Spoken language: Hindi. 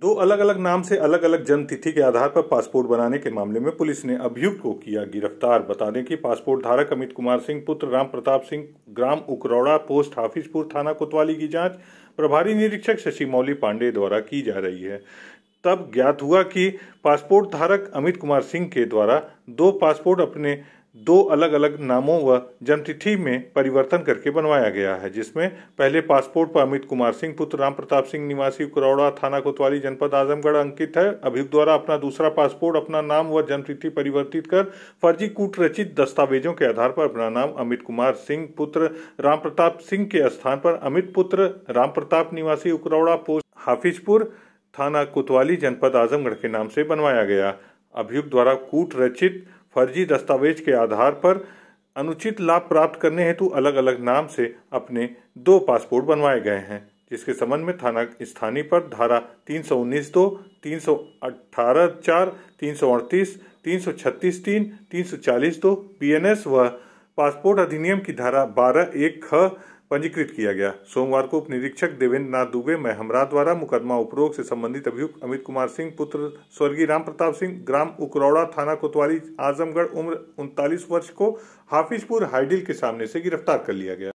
दो अलग अलग नाम से अलग अलग जन्मतिथि के आधार पर पासपोर्ट बनाने के मामले में पुलिस ने अभियुक्त को किया गिरफ्तार बता दें कि पासपोर्ट धारक अमित कुमार सिंह पुत्र राम प्रताप सिंह ग्राम उकरौड़ा पोस्ट हाफिजपुर थाना कोतवाली की जांच प्रभारी निरीक्षक शशि मौली पांडे द्वारा की जा रही है तब ज्ञात हुआ कि पासपोर्ट धारक अमित कुमार सिंह के द्वारा दो पासपोर्ट अपने दो अलग अलग नामों व जन्मतिथि में परिवर्तन करके बनवाया गया है जिसमें पहले पासपोर्ट पर अमित कुमार सिंह पुत्र राम प्रताप सिंह निवासी करौड़ा थाना कोतवाली जनपद आजमगढ़ अंकित है अभियुक्त द्वारा अपना दूसरा पासपोर्ट अपना नाम व जन्मतिथि परिवर्तित कर फर्जी कूट रचित दस्तावेजों के आधार पर अपना नाम अमित कुमार सिंह पुत्र राम प्रताप सिंह के स्थान पर अमित पुत्र राम प्रताप निवासी उकरौड़ा पोस्ट हाफिजपुर थाना कोतवाली जनपद आजमगढ़ के नाम से बनवाया गया अभियुक्त द्वारा कूट रचित फर्जी दस्तावेज के आधार पर अनुचित लाभ प्राप्त करने हेतु अलग अलग नाम से अपने दो पासपोर्ट बनवाए गए हैं जिसके संबंध में थाना स्थानीय पर धारा तीन सौ उन्नीस दो तीन सौ अठारह चार तीन सौ अड़तीस तीन सौ छत्तीस तीन तीन सौ चालीस दो बी व पासपोर्ट अधिनियम की धारा बारह एक ख पंजीकृत किया गया सोमवार को उप निरीक्षक देवेंद्र नाथ दुबे महमरा द्वारा मुकदमा उपरोग से संबंधित अभियुक्त अमित कुमार सिंह पुत्र स्वर्गीय राम प्रताप सिंह ग्राम उकरौड़ा थाना कोतवाली आजमगढ़ उम्र उनतालीस वर्ष को हाफिजपुर हाइडिल के सामने से गिरफ्तार कर लिया गया